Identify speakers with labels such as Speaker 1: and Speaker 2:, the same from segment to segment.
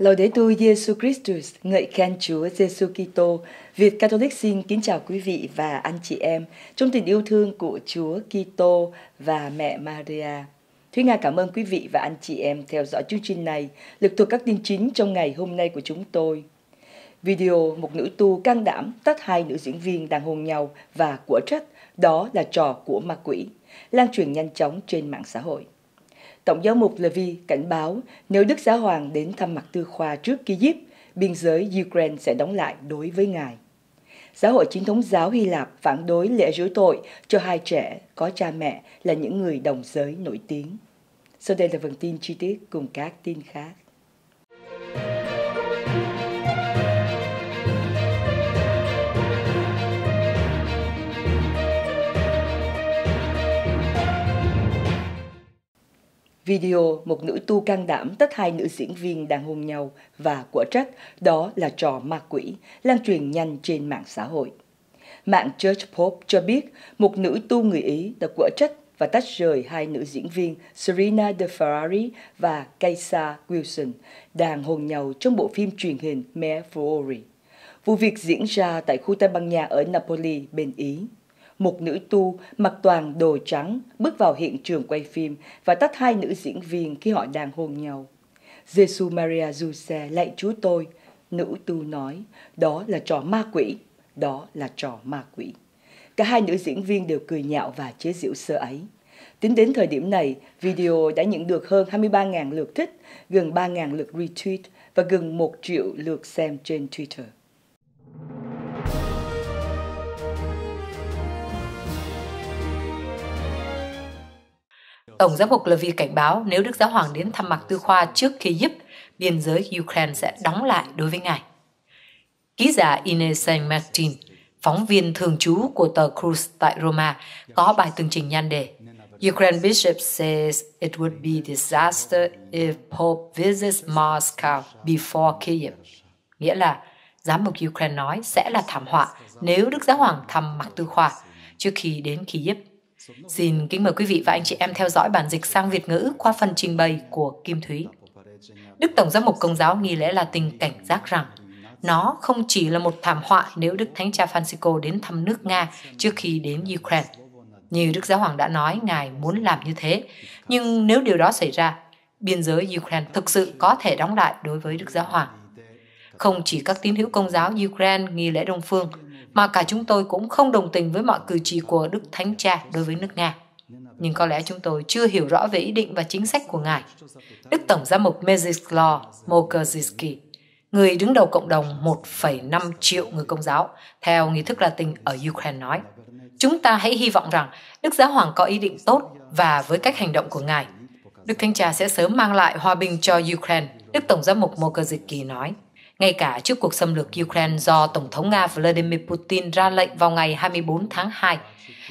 Speaker 1: Lời Đế tu Giêsu Christus, ngợi khen Chúa Giêsu Kitô. Việt Catholic xin kính chào quý vị và anh chị em trong tình yêu thương của Chúa Kitô và mẹ Maria. Thúy Nga cảm ơn quý vị và anh chị em theo dõi chương trình này, lực thuộc các tin chính trong ngày hôm nay của chúng tôi. Video một nữ tu can đảm tắt hai nữ diễn viên đang hôn nhau và của trách, đó là trò của ma quỷ, lan truyền nhanh chóng trên mạng xã hội. Tổng giáo mục Levi cảnh báo nếu Đức Giáo Hoàng đến thăm Mạc Tư Khoa trước Kyiv, biên giới Ukraine sẽ đóng lại đối với ngài. Giáo hội chính thống giáo Hy Lạp phản đối lễ rửa tội cho hai trẻ có cha mẹ là những người đồng giới nổi tiếng. Sau đây là phần tin chi tiết cùng các tin khác. Video một nữ tu can đảm tách hai nữ diễn viên đang hôn nhau và quả trách đó là trò ma quỷ, lan truyền nhanh trên mạng xã hội. Mạng Church Pope cho biết một nữ tu người Ý đã quả trách và tách rời hai nữ diễn viên Serena de Ferrari và Kaysa Wilson đang hôn nhau trong bộ phim truyền hình Mare Fuori. Vụ việc diễn ra tại khu Tây Ban Nha ở Napoli, bên Ý một nữ tu mặc toàn đồ trắng bước vào hiện trường quay phim và tách hai nữ diễn viên khi họ đang hôn nhau. Jesus Maria Giuse lạy Chúa tôi, nữ tu nói, đó là trò ma quỷ, đó là trò ma quỷ. Cả hai nữ diễn viên đều cười nhạo và chế giễu sơ ấy. Tính đến thời điểm này, video đã nhận được hơn 23.000 lượt thích, gần 3.000 lượt retweet và gần 1 triệu lượt xem trên Twitter.
Speaker 2: Tổng giám mục Levy cảnh báo nếu Đức Giáo Hoàng đến thăm Mạc Tư Khoa trước khi giúp, biên giới Ukraine sẽ đóng lại đối với ngài. Ký giả Ines Martin, phóng viên thường trú của tờ Cruz tại Roma, có bài tường trình nhan đề Ukraine bishop says it would be disaster if Pope visits Moscow before Kiev. Nghĩa là, giám mục Ukraine nói sẽ là thảm họa nếu Đức Giáo Hoàng thăm Mạc Tư Khoa trước khi đến Kiev. Xin kính mời quý vị và anh chị em theo dõi bản dịch sang Việt ngữ qua phần trình bày của Kim Thúy. Đức Tổng giám mục Công giáo nghi lễ là tình cảnh giác rằng nó không chỉ là một thảm họa nếu Đức Thánh Cha Francisco đến thăm nước Nga trước khi đến Ukraine. Như Đức Giáo Hoàng đã nói, Ngài muốn làm như thế. Nhưng nếu điều đó xảy ra, biên giới Ukraine thực sự có thể đóng lại đối với Đức Giáo Hoàng. Không chỉ các tín hữu công giáo Ukraine nghi lễ Đông Phương, mà cả chúng tôi cũng không đồng tình với mọi cử chỉ của Đức Thánh Cha đối với nước Nga. Nhưng có lẽ chúng tôi chưa hiểu rõ về ý định và chính sách của Ngài. Đức Tổng giám mục Mezislo Mokrzyski, người đứng đầu cộng đồng 1,5 triệu người công giáo, theo nghi thức Latin ở Ukraine nói, chúng ta hãy hy vọng rằng Đức Giáo Hoàng có ý định tốt và với cách hành động của Ngài, Đức Thánh Cha sẽ sớm mang lại hòa bình cho Ukraine, Đức Tổng giám mục Mokrzyki nói ngay cả trước cuộc xâm lược Ukraine do Tổng thống Nga Vladimir Putin ra lệnh vào ngày 24 tháng 2.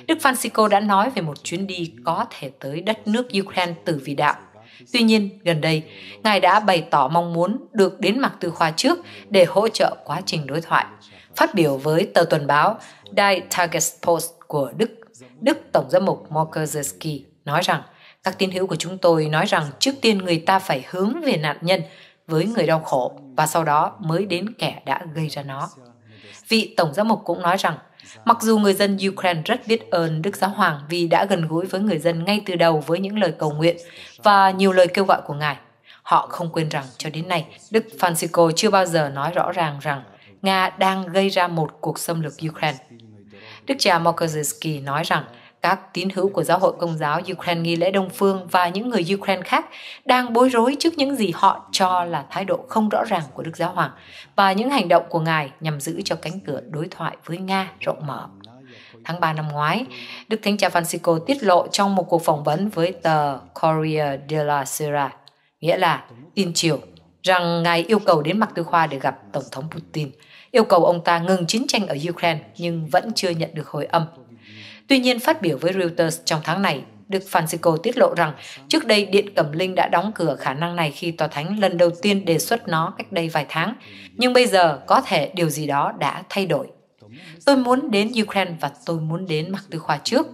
Speaker 2: Đức Francisco đã nói về một chuyến đi có thể tới đất nước Ukraine từ vì đạo. Tuy nhiên, gần đây, Ngài đã bày tỏ mong muốn được đến mặt từ khoa trước để hỗ trợ quá trình đối thoại. Phát biểu với tờ tuần báo Die Tagespost của Đức, Đức Tổng giám mục Mokrzyski nói rằng các tín hữu của chúng tôi nói rằng trước tiên người ta phải hướng về nạn nhân với người đau khổ và sau đó mới đến kẻ đã gây ra nó. Vị Tổng giám mục cũng nói rằng, mặc dù người dân Ukraine rất biết ơn Đức Giáo Hoàng vì đã gần gũi với người dân ngay từ đầu với những lời cầu nguyện và nhiều lời kêu gọi của Ngài, họ không quên rằng cho đến nay, Đức Francisco chưa bao giờ nói rõ ràng rằng Nga đang gây ra một cuộc xâm lược Ukraine. Đức cha Mokoszewski nói rằng các tín hữu của giáo hội công giáo Ukraine nghi lễ Đông Phương và những người Ukraine khác đang bối rối trước những gì họ cho là thái độ không rõ ràng của Đức Giáo Hoàng và những hành động của Ngài nhằm giữ cho cánh cửa đối thoại với Nga rộng mở. Tháng 3 năm ngoái, Đức Thánh Cha Francisco tiết lộ trong một cuộc phỏng vấn với tờ Corriere della Sera, nghĩa là tin chiều, rằng Ngài yêu cầu đến Mạc Tư Khoa để gặp Tổng thống Putin, yêu cầu ông ta ngừng chiến tranh ở Ukraine nhưng vẫn chưa nhận được hồi âm Tuy nhiên, phát biểu với Reuters trong tháng này, Đức Francisco tiết lộ rằng trước đây Điện Cẩm Linh đã đóng cửa khả năng này khi Tòa Thánh lần đầu tiên đề xuất nó cách đây vài tháng. Nhưng bây giờ có thể điều gì đó đã thay đổi. Tôi muốn đến Ukraine và tôi muốn đến Mạc Tư Khoa trước.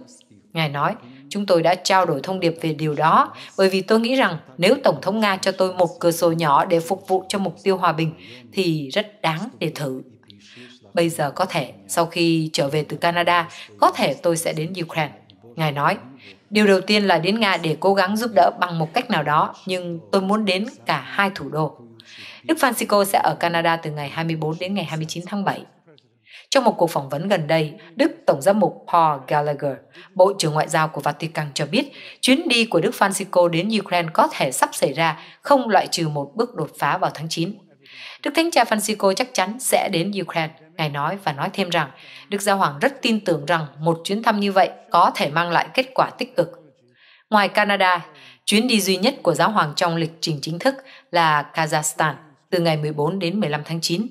Speaker 2: Ngài nói, chúng tôi đã trao đổi thông điệp về điều đó bởi vì tôi nghĩ rằng nếu Tổng thống Nga cho tôi một cửa sổ nhỏ để phục vụ cho mục tiêu hòa bình thì rất đáng để thử bây giờ có thể, sau khi trở về từ Canada, có thể tôi sẽ đến Ukraine. Ngài nói, điều đầu tiên là đến Nga để cố gắng giúp đỡ bằng một cách nào đó, nhưng tôi muốn đến cả hai thủ đô. Đức Francisco sẽ ở Canada từ ngày 24 đến ngày 29 tháng 7. Trong một cuộc phỏng vấn gần đây, Đức Tổng giám mục Paul Gallagher, Bộ trưởng Ngoại giao của Vatican cho biết chuyến đi của Đức Francisco đến Ukraine có thể sắp xảy ra, không loại trừ một bước đột phá vào tháng 9. Đức Thánh Cha Francisco chắc chắn sẽ đến Ukraine, Ngài nói và nói thêm rằng Đức Giáo Hoàng rất tin tưởng rằng một chuyến thăm như vậy có thể mang lại kết quả tích cực. Ngoài Canada, chuyến đi duy nhất của Giáo Hoàng trong lịch trình chính thức là Kazakhstan từ ngày 14 đến 15 tháng 9.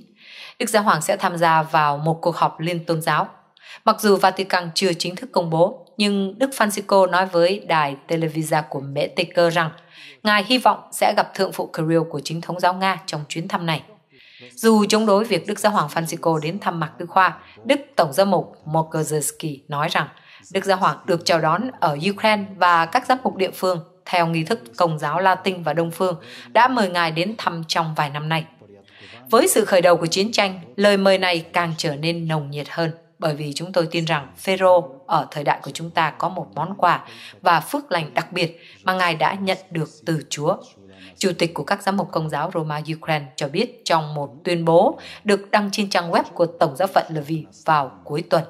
Speaker 2: Đức Giáo Hoàng sẽ tham gia vào một cuộc họp liên tôn giáo. Mặc dù Vatican chưa chính thức công bố, nhưng Đức Francisco nói với đài Televisa của Mễ Tây Cơ rằng Ngài hy vọng sẽ gặp Thượng phụ Kirill của chính thống giáo Nga trong chuyến thăm này. Dù chống đối việc Đức Giáo Hoàng Francisco đến thăm Mạc Tư Khoa, Đức Tổng giám mục Mokrzyski nói rằng Đức Giáo Hoàng được chào đón ở Ukraine và các giám mục địa phương theo nghi thức Công giáo Latin và Đông Phương đã mời ngài đến thăm trong vài năm nay. Với sự khởi đầu của chiến tranh, lời mời này càng trở nên nồng nhiệt hơn bởi vì chúng tôi tin rằng Phêrô ở thời đại của chúng ta có một món quà và phước lành đặc biệt mà ngài đã nhận được từ Chúa. Chủ tịch của các giám mục công giáo Roma Ukraine cho biết trong một tuyên bố được đăng trên trang web của Tổng giáo phận Lviv vào cuối tuần.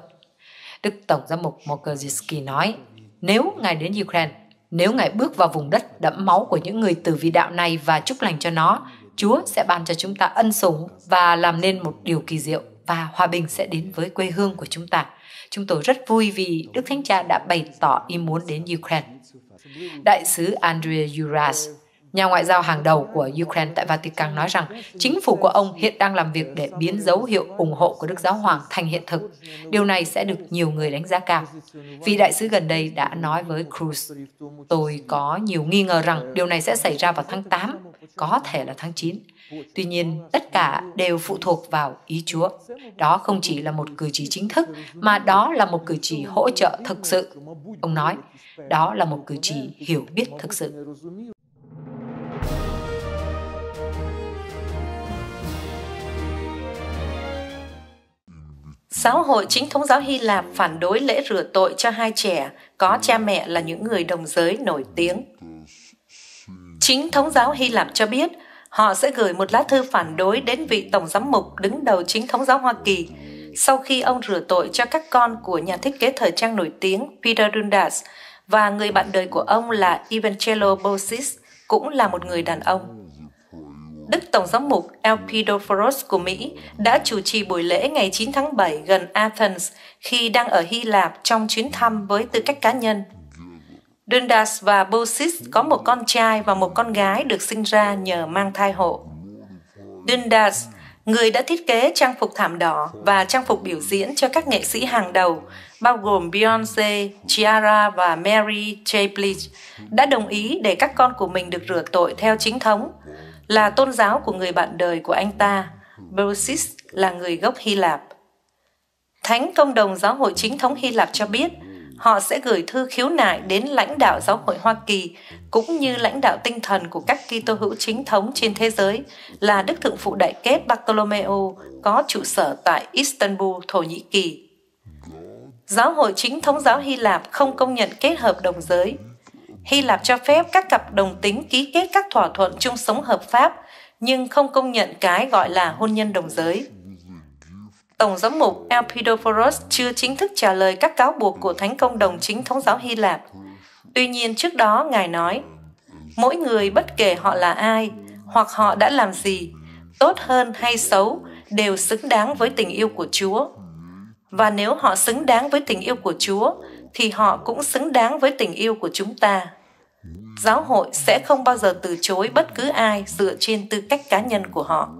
Speaker 2: Đức Tổng giám mục Mokrzyski nói, nếu ngài đến Ukraine, nếu ngài bước vào vùng đất đẫm máu của những người tử vi đạo này và chúc lành cho nó, Chúa sẽ ban cho chúng ta ân sủng và làm nên một điều kỳ diệu và hòa bình sẽ đến với quê hương của chúng ta. Chúng tôi rất vui vì Đức Thánh Cha đã bày tỏ ý muốn đến Ukraine. Đại sứ Andrea Uras, nhà ngoại giao hàng đầu của Ukraine tại Vatican nói rằng chính phủ của ông hiện đang làm việc để biến dấu hiệu ủng hộ của Đức Giáo Hoàng thành hiện thực. Điều này sẽ được nhiều người đánh giá cao. Vì đại sứ gần đây đã nói với Cruz, tôi có nhiều nghi ngờ rằng điều này sẽ xảy ra vào tháng 8, có thể là tháng 9 Tuy nhiên, tất cả đều phụ thuộc vào ý Chúa. Đó không chỉ là một cử chỉ chính thức, mà đó là một cử chỉ hỗ trợ thực sự. Ông nói, đó là một cử chỉ hiểu biết thực sự.
Speaker 3: Giáo hội chính thống giáo Hy Lạp phản đối lễ rửa tội cho hai trẻ có cha mẹ là những người đồng giới nổi tiếng. Chính thống giáo Hy Lạp cho biết họ sẽ gửi một lá thư phản đối đến vị tổng giám mục đứng đầu chính thống giáo Hoa Kỳ sau khi ông rửa tội cho các con của nhà thiết kế thời trang nổi tiếng Peter Dundas và người bạn đời của ông là Evangelio Bosis, cũng là một người đàn ông. Đức Tổng giám mục Elpidoforos của Mỹ đã chủ trì buổi lễ ngày 9 tháng 7 gần Athens khi đang ở Hy Lạp trong chuyến thăm với tư cách cá nhân – Dundas và Bosis có một con trai và một con gái được sinh ra nhờ mang thai hộ. Dundas, người đã thiết kế trang phục thảm đỏ và trang phục biểu diễn cho các nghệ sĩ hàng đầu, bao gồm Beyoncé, Ciara và Mary J. Blige, đã đồng ý để các con của mình được rửa tội theo chính thống, là tôn giáo của người bạn đời của anh ta. Bosis là người gốc Hy Lạp. Thánh Công đồng Giáo hội Chính thống Hy Lạp cho biết – họ sẽ gửi thư khiếu nại đến lãnh đạo giáo hội Hoa Kỳ cũng như lãnh đạo tinh thần của các Kitô hữu chính thống trên thế giới là Đức Thượng Phụ Đại Kết Bartolomeo có trụ sở tại Istanbul, Thổ Nhĩ Kỳ. Giáo hội chính thống giáo Hy Lạp không công nhận kết hợp đồng giới. Hy Lạp cho phép các cặp đồng tính ký kết các thỏa thuận chung sống hợp pháp, nhưng không công nhận cái gọi là hôn nhân đồng giới. Tổng giám mục Elpidophoros chưa chính thức trả lời các cáo buộc của Thánh Công đồng chính thống giáo Hy Lạp. Tuy nhiên trước đó Ngài nói, mỗi người bất kể họ là ai, hoặc họ đã làm gì, tốt hơn hay xấu, đều xứng đáng với tình yêu của Chúa. Và nếu họ xứng đáng với tình yêu của Chúa, thì họ cũng xứng đáng với tình yêu của chúng ta. Giáo hội sẽ không bao giờ từ chối bất cứ ai dựa trên tư cách cá nhân của họ.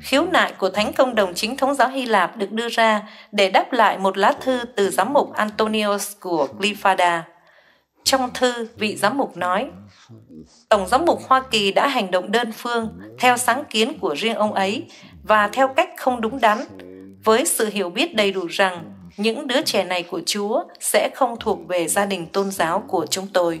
Speaker 3: Khiếu nại của Thánh Công đồng chính thống giáo Hy Lạp được đưa ra để đáp lại một lá thư từ giám mục Antonios của Glyphada. Trong thư, vị giám mục nói, Tổng giám mục Hoa Kỳ đã hành động đơn phương theo sáng kiến của riêng ông ấy và theo cách không đúng đắn, với sự hiểu biết đầy đủ rằng những đứa trẻ này của Chúa sẽ không thuộc về gia đình tôn giáo của chúng tôi.